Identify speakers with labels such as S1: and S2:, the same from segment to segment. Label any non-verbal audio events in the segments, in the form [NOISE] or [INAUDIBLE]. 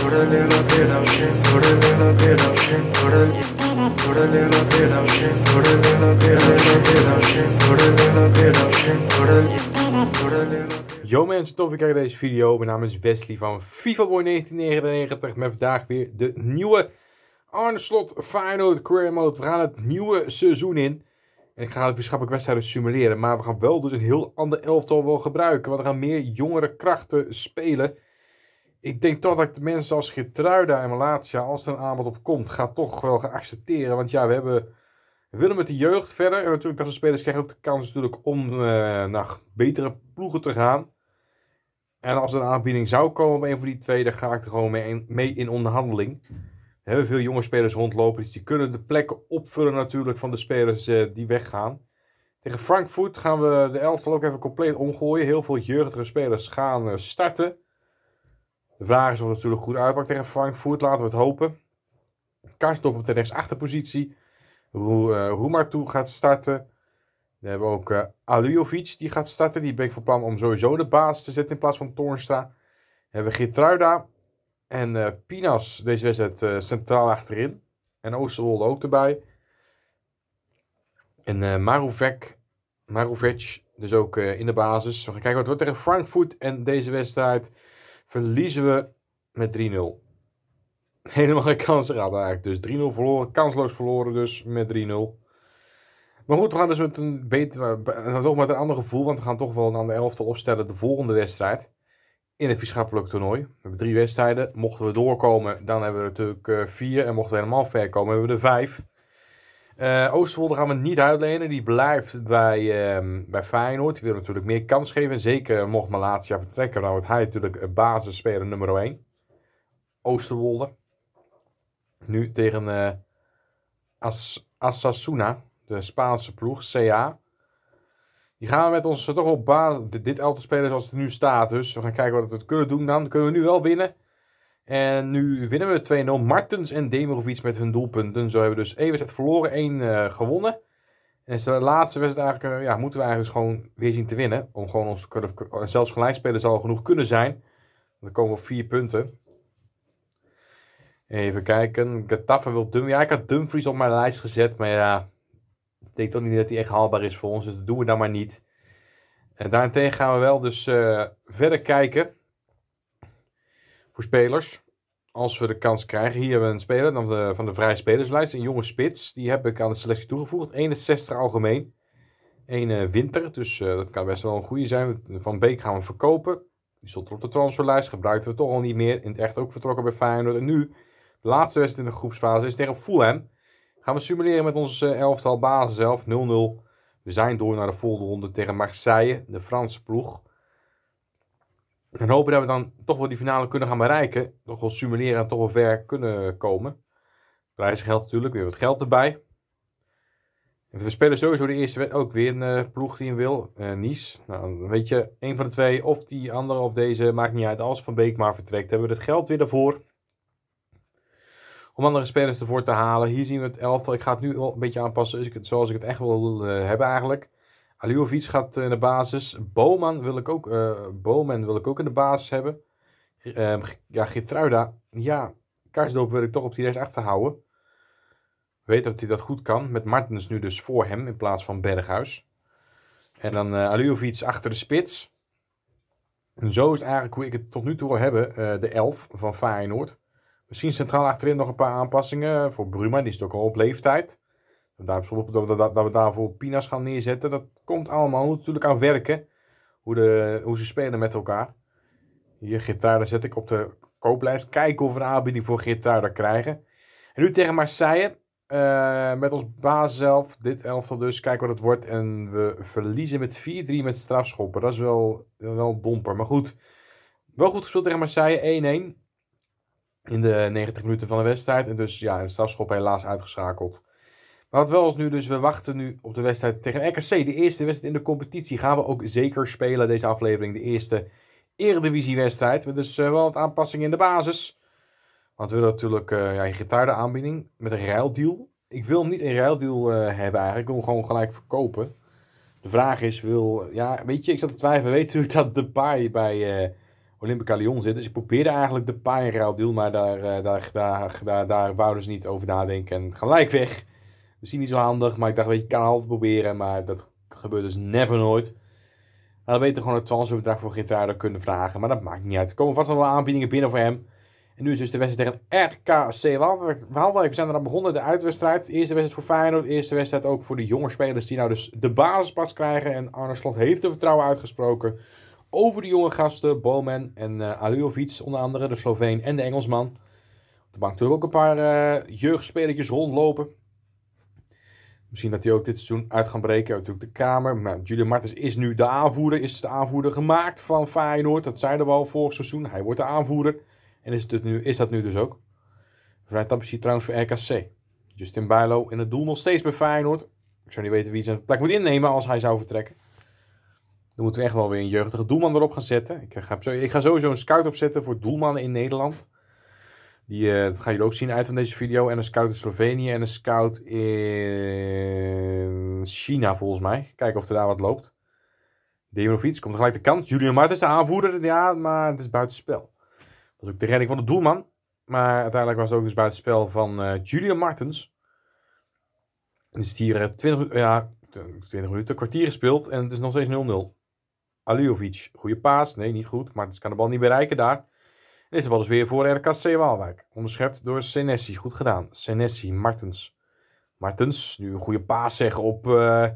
S1: Yo mensen, tof weer kijken deze video. Mijn naam is Wesley van FIFABoy1999 met vandaag weer de nieuwe Arnslot final Feyenoord Career Mode. We gaan het nieuwe seizoen in. En ik ga de vriendschappelijke wedstrijden simuleren. Maar we gaan wel dus een heel ander elftal wel gebruiken. Want we gaan meer jongere krachten spelen ik denk toch dat ik de mensen als getruide en Malatia, als er een aanbod op komt, gaat toch wel gaan accepteren. Want ja, we hebben, willen met de jeugd verder. En natuurlijk, dat de spelers krijgen ook de kans natuurlijk om eh, naar betere ploegen te gaan. En als er een aanbieding zou komen op een van die twee, dan ga ik er gewoon mee, in onderhandeling. We hebben veel jonge spelers rondlopen, dus die kunnen de plekken opvullen natuurlijk van de spelers eh, die weggaan. Tegen Frankfurt gaan we de elftal ook even compleet omgooien. Heel veel jeugdige spelers gaan eh, starten. De vraag is of het natuurlijk goed uitpakt tegen Frankfurt. Laten we het hopen. Karstop op de rechtsachterpositie. Eh, toe gaat starten. We hebben ook uh, Alujovic die gaat starten. Die ben ik van plan om sowieso de baas te zetten in plaats van Toornstra. Dan hebben we en eh, Pinas deze wedstrijd centraal achterin. En Oosterwolde ook erbij. En uh, Maruvec, dus ook in de basis. We gaan kijken wat wordt tegen Frankfurt en deze wedstrijd verliezen we met 3-0. Helemaal geen kans gehad eigenlijk. Dus 3-0 verloren, kansloos verloren dus met 3-0. Maar goed, we gaan dus met een, beter, toch met een ander gevoel, want we gaan toch wel aan de elfte opstellen de volgende wedstrijd. In het vriendschappelijk toernooi. We hebben drie wedstrijden. Mochten we doorkomen, dan hebben we natuurlijk eh, vier. En mochten we helemaal ver komen, hebben we er vijf. Uh, eh, Oosterwolde gaan we niet uitlenen. Die blijft bij, ehm, bij Feyenoord. Die wil natuurlijk meer kans geven. Zeker mocht Malatia vertrekken. Dan wordt hij natuurlijk basisspeler nummer 1. Oosterwolde. Nu tegen eh, As Asasuna. De Spaanse ploeg. CA. Die gaan we met ons toch op basis... Dit elftal spelen zoals het nu staat. Dus we gaan kijken wat we kunnen doen Dan kunnen we nu wel winnen. En nu winnen we 2-0. Martens en Demirovic met hun doelpunten. Zo hebben we dus één wedstrijd verloren, één eh, gewonnen. En de laatste wedstrijd eigenlijk, eh, ja, moeten we eigenlijk dus gewoon weer zien te winnen. Om gewoon ons, zelfs gelijkspelen zal genoeg kunnen zijn. Dan komen we op vier punten. Even kijken. Getafe wil Dumfries. Ja, ik had Dumfries op mijn lijst gezet. Maar ja, ik denk toch niet dat hij echt haalbaar is voor ons. Dus dat doen we dan maar niet. En daarentegen gaan we wel dus eh, verder kijken voor spelers. Als we de kans krijgen. Hier hebben we een speler dan de, van de vrije spelerslijst. Een jonge spits. Die heb ik aan de selectie toegevoegd. 61 algemeen. Eén eh, winter. Dus eh, dat kan best wel een goede zijn. Van Beek gaan we verkopen. Die stond er op de transferlijst. Gebruikten we toch al niet meer. In het echt ook vertrokken bij Feyenoord. En nu, de laatste wedstrijd in de groepsfase is tegen Fulham. Gaan we simuleren met ons eh, elftal basis zelf. 0-0. We zijn door naar de volgende ronde tegen Marseille. De Franse ploeg. En hopen dat we dan toch wel die finale kunnen gaan bereiken. Toch wel simuleren en toch wel ver kunnen komen. Prijsgeld natuurlijk, weer wat geld erbij. En we spelen sowieso de eerste wedstrijd ook weer een eh, ploeg die hem wil. Uh, nice. Nou, weet je, een van de twee, of die andere of deze, maakt niet uit. Als Van Beek maar vertrekt, hebben we het geld weer ervoor. Om andere spelers ervoor te halen. Hier zien we het elftal. Ik ga het nu wel een beetje aanpassen zoals ik het echt wil eh, hebben eigenlijk. Alijovic gaat eh, in de basis. Bowman wil ik ook, eh, Bowman wil ik ook in de basis hebben. Ehm, ja, Gertruida. Ja, Kaarsdoop wil ik toch op die rechts achterhouden. Weet dat hij dat goed kan. Met Martens nu dus voor hem in plaats van Berghuis. En dan uh, achter de spits. En zo is het eigenlijk hoe ik het tot nu toe wil hebben. de 11 van Feyenoord. Misschien centraal achterin nog een paar aanpassingen. Voor Bruma, die is toch al op leeftijd daar bijvoorbeeld dat we, dat, dat we daarvoor Pina's gaan neerzetten. Dat komt allemaal natuurlijk aan werken. Hoe, de, hoe ze spelen met elkaar. Hier, Gitaar, zet ik op de kooplijst. Kijken of we een aanbieding voor Gitaar krijgen. En nu tegen Marseille. Eh, met ons baas zelf, dit elftal dus, kijken wat het wordt. En we verliezen met 4-3 met strafschoppen. Dat is wel, wel domper. Maar goed, wel goed gespeeld tegen Marseille, 1-1. In de 90 minuten van de wedstrijd. En dus ja, een strafschop helaas uitgeschakeld. Maar wat wel is nu, dus we wachten nu op de wedstrijd tegen RKC. De eerste wedstrijd in de competitie gaan we ook zeker spelen deze aflevering. De eerste Eredivisie-wedstrijd. Met dus eh, wel wat aanpassingen in de basis. Want we willen natuurlijk uh, ja, een getaarde aanbieding met een ruildeal. Ik wil hem niet in ruildeal eh, hebben eigenlijk. Ik wil hem gewoon gelijk verkopen. De vraag is, wil... Ja, weet je, ik zat te twijfelen. Weet natuurlijk dat de paai bij uh, Olympica Lyon zit. Dus ik probeerde eigenlijk de paai in ruildeal. Maar daar, uh, daar, daar, daar, daar wouden ze niet over nadenken. En gelijk weg. Misschien niet zo handig, maar ik dacht, weet je, kan altijd proberen. Maar dat gebeurt dus never nooit. Nou, dan beter gewoon het transferbedrag voor Gintaardo kunnen vragen. Maar dat maakt niet uit. Er komen vast wel aanbiedingen binnen voor hem. En nu is dus de wedstrijd tegen RKC Waalwijk. We zijn er begonnen, de uitwedstrijd. Eerste wedstrijd voor Feyenoord. Eerste wedstrijd ook voor de jonge spelers die nou dus de basispas krijgen. En Arne Slot heeft de vertrouwen uitgesproken over de jonge gasten. Bowman en uh, onder andere, de Sloveen en de Engelsman. Op de bank natuurlijk ook een paar uh, jeugdspelertjes rondlopen. Misschien dat hij ook dit seizoen uit gaan breken. Natuurlijk de Kamer. Maar Julian Martens is nu de aanvoerder. Is de aanvoerder gemaakt van Feyenoord. Dat zeiden we al vorig seizoen. Hij wordt de aanvoerder. En is, het dus nu, is dat nu dus ook. Vrij zie trouwens voor RKC. Justin Bijlo in het doel nog steeds bij Feyenoord. Ik zou niet weten wie zijn plek moet innemen als hij zou vertrekken. Dan moeten we echt wel weer een jeugdige doelman erop gaan zetten. Ik ga, ik ga sowieso een scout opzetten voor doelmannen in Nederland. Die, eh, dat gaan jullie ook zien uit van deze video. En een scout in Slovenië en een scout in China volgens mij. Kijken of er daar wat loopt. Demirovic komt gelijk de kans. Julian Martens, de aanvoerder. Ja, maar het is buitenspel. Dat was ook de redding van de doelman. Maar uiteindelijk was het ook dus buitenspel van uh, Julian Martens. Dus is hier 20, eh, ja, 20 minuten, kwartier gespeeld en het is nog steeds 0-0. Aliovic, goede paas. Nee, niet goed. Martens kan de bal niet bereiken daar. Deze bal is weer voor RKC Waalwijk. Onderschept door Senesi. Goed gedaan. Senesi, Martens. Martens, nu een goede paas zeggen op... Eh,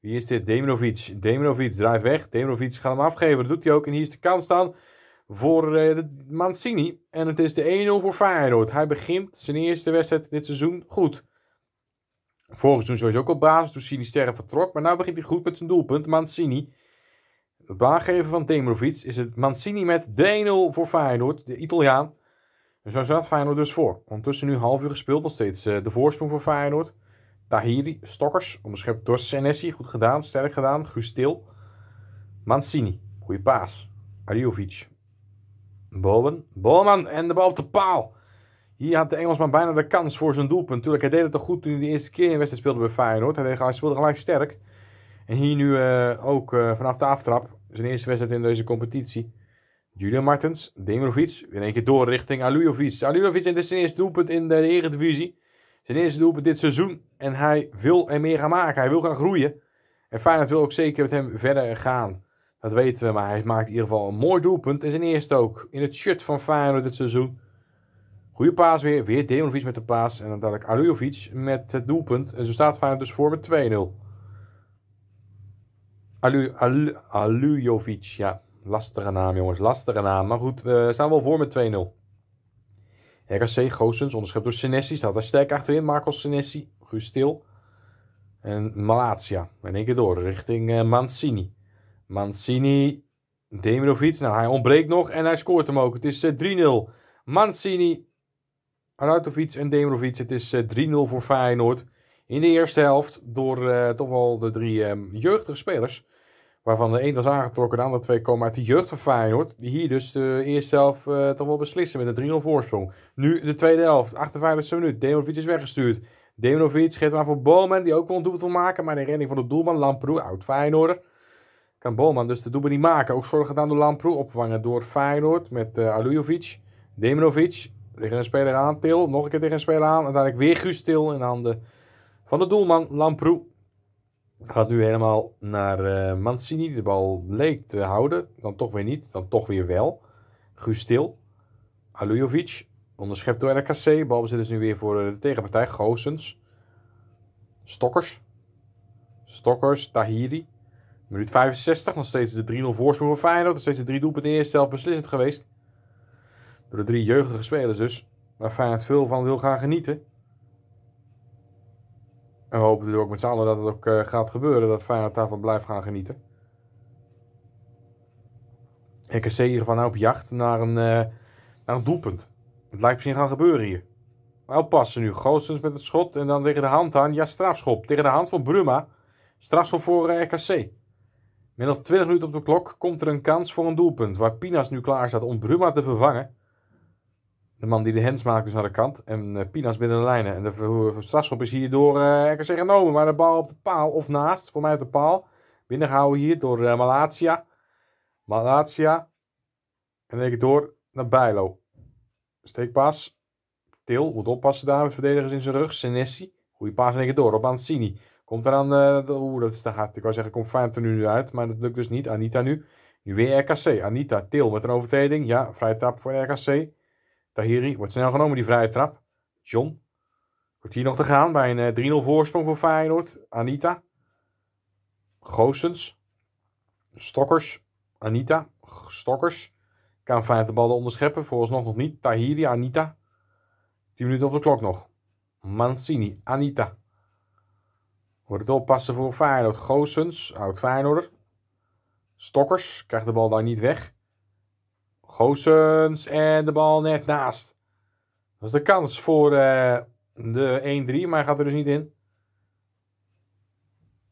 S1: wie is dit? Demirovic. Demirovic draait weg. Demirovic gaat hem afgeven. Dat doet hij ook. En hier is de kans dan voor eh, Mancini. En het is de 1-0 voor Feyenoord. Hij begint zijn eerste wedstrijd dit seizoen goed. Vorig seizoen sowieso ook op basis toen Sinisterre vertrok. Maar nu begint hij goed met zijn doelpunt. Mancini. Het blaaggeven van Temrovic is het Mancini met 1-0 voor Feyenoord, de Italiaan. En zo staat Feyenoord dus voor. Ondertussen nu half uur gespeeld, nog steeds eh, de voorsprong voor Feyenoord. Tahiri, Stokkers, onderschept door Senesi. Goed gedaan, sterk gedaan. Gustil. Mancini, goede paas. Ariovic. Bowen, Bolman en de bal op de paal. Hier had de Engelsman bijna de kans voor zijn doelpunt. Natuurlijk, hij deed het toch goed toen hij de eerste keer in wedstrijd speelde bij Feyenoord. Hij, hij speelde gelijk sterk. En hier nu eh, ook eh, vanaf de aftrap, zijn eerste wedstrijd in deze competitie. Julian Martens, Demirovic, weer een keer door richting Alujovic. Alujovic, en dit is zijn eerste doelpunt in de Eredivisie. Zijn eerste doelpunt dit seizoen. En hij wil er meer gaan maken. Hij wil gaan groeien. En Feyenoord wil ook zeker met hem verder gaan. Dat weten we, maar hij maakt in ieder geval een mooi doelpunt. En zijn eerste ook in het shirt van Feyenoord dit seizoen. Goede paas weer. Weer Demirovic met de paas. En dan dadelijk Alujovic met het doelpunt. En zo staat Feyenoord dus voor met 2-0. Alu, Alu, Alujovic, ja, lastige naam jongens, lastige naam. Maar goed, we staan wel voor met 2-0. RSC Goossens, onderschept door Senesi, staat daar sterk achterin. Marcos Senesi, Gustil en Malatia. In één keer door, richting uh, Mancini. Mancini, Demirovic, nou hij ontbreekt nog en hij scoort hem ook. Het is 3-0. Eh, Mancini, Arautovic en Demirovic, het is 3-0 eh, voor Feyenoord in de eerste helft door eh, toch wel de drie ehm, jeugdige spelers. Waarvan de een was aangetrokken, de andere twee komen uit de jeugd van Feyenoord. Die hier dus de eerste helft uh, toch wel beslissen met een 3-0 voorsprong. Nu de tweede helft, 58 e minuut. Demovic is weggestuurd. Demonovic geeft aan voor Boman, die ook wel een doelpunt wil maken. Maar de redding van de doelman, Lamproe, oud Feyenoord Kan Boman dus de doelpunt niet maken. Ook zorgen gedaan door Lamproe, opvangen door Feyenoord met uh, Alujovic. Demovic tegen een speler aan, Til. Nog een keer tegen een speler aan. Uiteindelijk weer Guus Til in handen van de doelman Lamproe. Gaat nu helemaal naar uh, Mancini, de bal leek te houden. Dan toch weer niet, dan toch weer wel. Gustil. Alujovic, onderschept door RKC. bezit dus nu weer voor eh, de tegenpartij, Goosens. Stokkers. Stokkers, Tahiri. Minuut 65, nog steeds de 3-0 voorsprong voor Feyenoord. Nog steeds de drie doelpunten in de eerste helft beslissend geweest. Door de drie jeugdige spelers dus. Waar Feyenoord veel van wil gaan genieten. En we hopen natuurlijk ook met z'n allen dat het ook eh, gaat gebeuren. Dat Feyenoord daarvan blijft gaan genieten. RKC hier van op jacht naar een, eh, naar een doelpunt. Het lijkt misschien gaan gebeuren hier. Nou passen nu. Goossens met het schot en dan tegen de hand aan. Ja, strafschop. Tegen de hand van Bruma. Strafschop voor eh, RKC. Met nog 20 minuten op de klok komt er een kans voor een doelpunt. Waar Pinas nu klaar staat om Bruma te vervangen de man die de hens maakt is naar de kant. En eh, Pinas binnen de lijnen. En de strafschop is hier door kan eh, zeggen genomen. Maar de bal op de paal of naast. Voor mij op de paal. Binnengehouden hier door uh, Malatia. Malatia. En dan ik door naar Bijlo. Steekpas. Til moet oppassen daar met verdedigers in zijn rug. Senesi. Goeie paas in één door op Mancini. Komt eraan. de Oeh, dat is te hard. Ik wou zeggen, komt nu uit. Maar dat lukt dus niet. Anita nu. Nu weer RKC. Anita Til met een overtreding. Ja, vrije trap voor RKC. Tahiri wordt snel genomen, die vrije trap. John. Wordt hier nog te gaan bij een 3-0 eh, voorsprong voor Feyenoord. Anita. Goosens. Stokkers. Anita. Stokkers. Kan vijf de bal onderscheppen. Vooralsnog nog niet. Tahiri. Anita. 10 minuten op de klok nog. Mancini. Anita. Wordt het oppassen voor Feyenoord. Goosens. Oud Feyenoord. Stokkers. Krijgt de bal daar niet weg. Gozens en de bal net naast. Dat is de kans voor eh, de 1-3, maar hij gaat er dus niet in.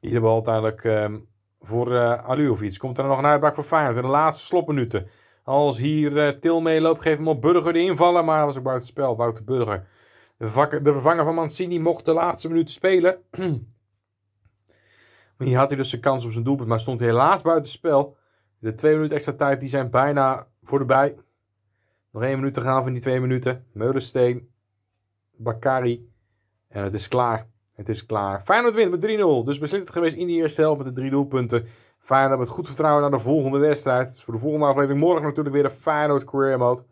S1: Hier de bal uiteindelijk um, voor uh, eh, Aluovic. Komt er nog een uitbraak voor Feyenoord in de laatste slotminuten. Als hier uh, Til loopt, geeft hem op Burger de invallen, maar dat was ook buiten spel. Wouter Burger. De, de vervanger van Mancini mocht de laatste minuut spelen. [CLEARS THROAT] Hier had hij dus zijn kans op zijn doelpunt, maar stond helaas buiten spel. De twee minuten extra tijd die zijn bijna voor de bij. Nog één minuut te gaan van die twee minuten. Meulensteen, Bakari. En het is klaar. Het is klaar. Feyenoord wint met 3-0. Dus beslist het geweest in die eerste helft met de drie doelpunten. Feyenoord met goed vertrouwen naar de volgende wedstrijd. Dus voor de volgende aflevering morgen natuurlijk weer de Feyenoord Career Mode.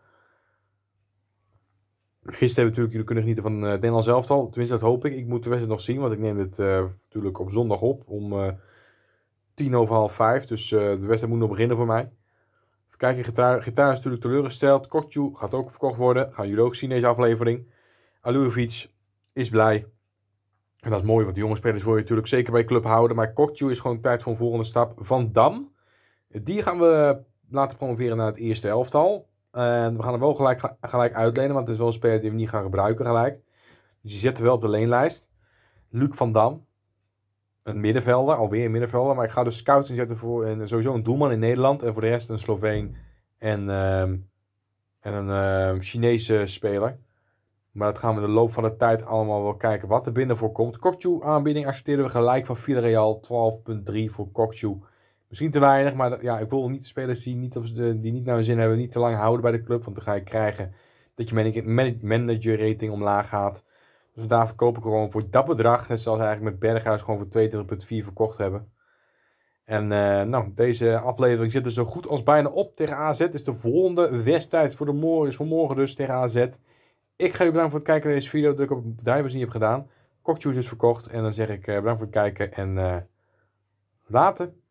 S1: Gisteren hebben natuurlijk jullie kunnen genieten van eh, het Nederlands zelf al. Tenminste, dat hoop ik. Ik moet de wedstrijd nog zien, want ik neem het eh, natuurlijk op zondag op om eh, tien over half vijf. Dus de wedstrijd moet nog beginnen voor mij. Kijk je gitaar. is natuurlijk teleurgesteld. Kokju gaat ook verkocht worden. Gaan jullie ook zien deze aflevering. Alujevic is blij. En dat is mooi, want die jonge spelers wil je natuurlijk zeker bij club houden. Maar Kokju is gewoon tijd voor een volgende stap. Van Dam. Die gaan we laten promoveren naar het eerste elftal. En we gaan hem wel gelijk, gelijk uitlenen, want het is wel een speler die we niet gaan gebruiken gelijk. Dus je zet hem wel op de leenlijst. Luc van Dam, een middenvelder, alweer een middenvelder. Maar ik ga dus scouts inzetten voor een, sowieso een doelman in Nederland. En voor de rest een Sloveen en, ehm, en een ehm, Chinese speler. Maar dat gaan we in de loop van de tijd allemaal wel kijken wat er binnen voor komt. Kokju aanbieding accepteerden we gelijk van Villarreal 12.3 voor Kokju. Misschien te weinig, maar ja, ik wil niet de spelers die niet, op de, die niet naar hun zin hebben, niet te lang houden bij de club. Want dan ga je krijgen dat je manager rating omlaag gaat. Dus daar verkoop ik gewoon voor dat bedrag. Net zoals eigenlijk met Berghuis gewoon voor 22,4 verkocht hebben. En eh, nou, deze aflevering zit er zo goed als bijna op tegen AZ. is de volgende wedstrijd voor de morgen, is vanmorgen morgen dus tegen AZ. Ik ga u bedanken voor het kijken naar deze video. Druk op duimpjes die je hebt gedaan. Cockjuice is verkocht. En dan zeg ik eh, bedankt voor het kijken en uh, later.